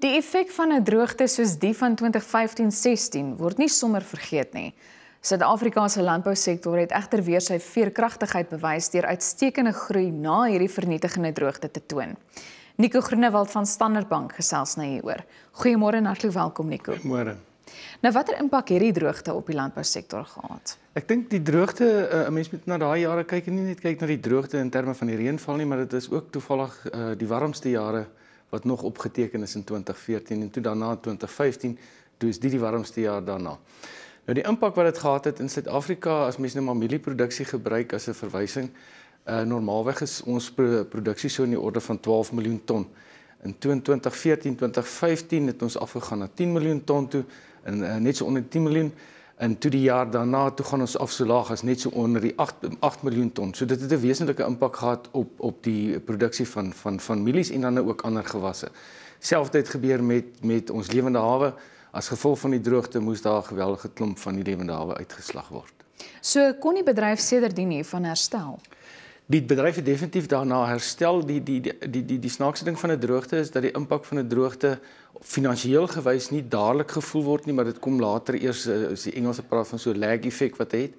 Die effek van 'n droogte soos die van 2015-16 word nie sommer vergeet nie. Suid-Afrika se landbousektor het egter weer sy veerkragtigheid bewys deur uitstekende groei na hierdie vernietigende droogte te toon. Nico Groenewald van Standard Bank gesels nou hieroor. Goeiemôre en hartlik welkom Nico. Goeiemôre. Nou watter impak hierdie droogte op die landbousektor gehad? Ek dink die droogte, eh, 'n uh, mens moet na daai jare kyk en nie net kyk na die droogte in terme van die reënval nie, maar dit is ook toevallig uh, die warmste jare wat nog opgeteken is in 2014 en toe daarna 2015, toe is dit die warmste jaar daarna. Nou die impak wat dit gehad het in Suid-Afrika as mense nou mielieproduksie gebruik as 'n verwysing, uh normaalweg is ons produksie so in die orde van 12 miljoen ton. In 2014, 2015 het ons afgegaan na 10 miljoen ton toe en uh, net so onder 10 miljoen en toe die jaar daarna toe gaan ons af so laag as net so onder die 8 8 miljoen ton. So dit het 'n wesentlike impak gehad op op die produksie van van van mielies en dan ook ander gewasse. Selfs dit gebeur met met ons lewende hawe. As gevolg van die droogte moes daar 'n geweldige klomp van die lewende hawe uitgeslag word. So kon die bedryf sedertdien hiervan herstel die bedryf het definitief daarna herstel die die die die die, die snaakse ding van 'n droogte is dat die impak van 'n droogte finansiëel gewys nie dadelik gevoel word nie maar dit kom later eers as eh, die Engelse praat van so lag effek wat het.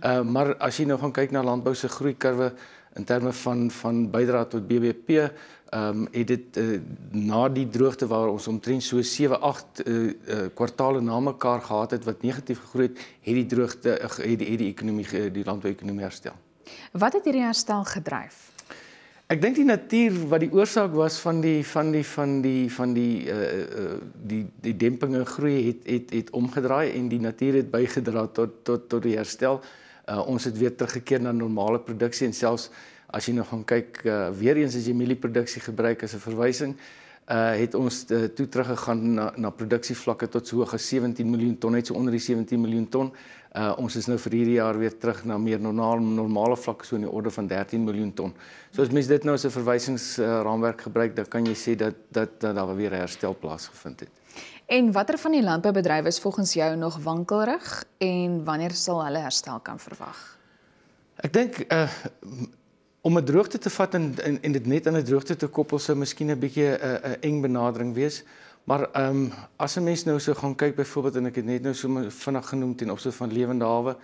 Ja. Uh, maar as jy nou gaan kyk na landbou se groei kurwe in terme van van bydra tot BBP ehm um, het dit uh, na die droogte waar ons omtrent so 7 8 uh, uh, kwartaale na mekaar gehad het wat negatief gegroei het, het die droogte uh, het, het die ekonomie die landbouekonomie herstel. Wat het hierdie herstel gedryf? Ek dink die natuur wat die oorsaak was van die van die van die van die eh uh, uh, die die dempinge groei het het het omgedraai en die natuur het bygedra tot tot tot die herstel. Uh, ons het weer teruggekeer na normale produksie en selfs as jy nou gaan kyk uh, weer eens as jy mielieproduksie gebruik as 'n verwysing, eh uh het ons uh, toe teruggegaan na na produksievlakke tot so hoog as 17 miljoen ton net so onder die 17 miljoen ton. Uh ons is nou vir hierdie jaar weer terug na meer normale normale vlakke so in die orde van 13 miljoen ton. So as mens dit nou as 'n verwysingsraamwerk gebruik, dan kan jy sê dat dat dat daar weer herstel plaasgevind het. En watter van die landboubedrywe is volgens jou nog wankelrig en wanneer sal hulle herstel kan verwag? Ek dink uh om 'n droogte te vat en en, en dit net aan 'n droogte te koppel sou miskien 'n bietjie eh, 'n 'n eng benadering wees. Maar ehm um, as 'n mens nou so gaan kyk byvoorbeeld en ek het net nou so vinnig genoem ten opsigte van lewende hawe,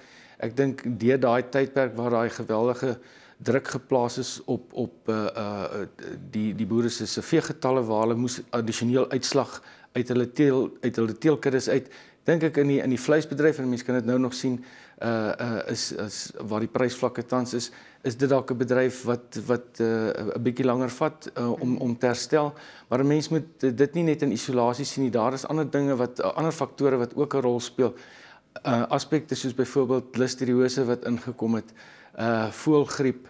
ek dink deur daai tydperk waar daai geweldige druk geplaas is op op uh uh die die boere se se veegetalle waar hulle moes addisioneel uitslag uit hulle teel uit hulle teelkuddes uit dink ek in die in die vleisbedryf en mense kan dit nou nog sien uh uh is as waar die prysvlakke tans is is dit dalk 'n bedryf wat wat 'n uh, bietjie langer vat uh, om om te herstel maar 'n mens moet dit nie net in isolasie sien nie daar is ander dinge wat uh, ander faktore wat ook 'n rol speel uh aspekte soos byvoorbeeld listeriose wat ingekom het uh voelgriep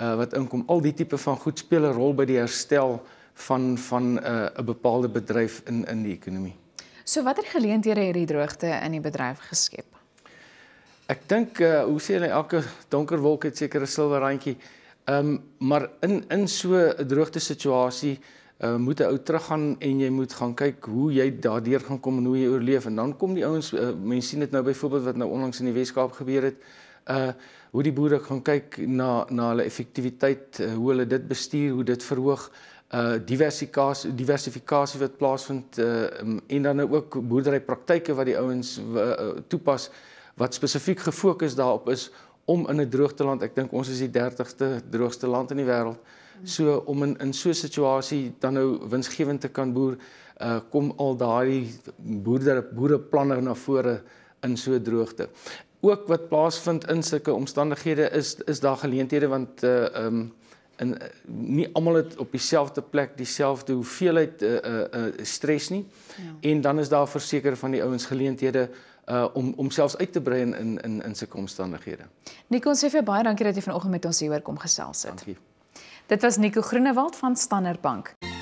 uh wat inkom al die tipe van goed speel 'n rol by die herstel van van 'n uh, 'n bepaalde bedryf in in die ekonomie So watter geleenthede het hierdie droogte in die bedryf geskep? Ek dink uh, hoe sê hulle elke donker wolk het seker 'n silwer randjie. Ehm um, maar in in so 'n droogte situasie uh, moet 'n ou teruggaan en jy moet gaan kyk hoe jy daardeur gaan kom en hoe jy oorleef en dan kom die ouens uh, mense sien dit nou byvoorbeeld wat nou onlangs in die Wes-Kaap gebeur het. Uh hoe die boere gaan kyk na na hulle effektiwiteit, uh, hoe hulle dit bestuur, hoe dit verhoog. Uh, diversifikasie diversifikasie wat plaasvind uh, um, en dan nou ook boerderypraktyke wat die ouens uh, uh, toepas wat spesifiek gefokus daarop is om in 'n droogteland, ek dink ons is die 30ste droogste land in die wêreld, so om in in so 'n situasie dan nou winsgewend te kan boer, uh, kom al daai boerder boereplanne na vore in so 'n droogte. Ook wat plaasvind in sulke omstandighede is is daar geleenthede want uh um, en eh, nie almal het op dieselfde plek dieselfde hoeveelheid uh eh, uh eh, stres nie. Ja. En dan is daar verseker van die ouens geleenthede uh om om selfs uit te brei in in in, in sulke omstandighede. Nico, ons sê vir baie dankie dat jy vanoggend met ons hier hoor kom gesels het. Dankie. Dit was Nico Groenewald van Standard Bank. Ja.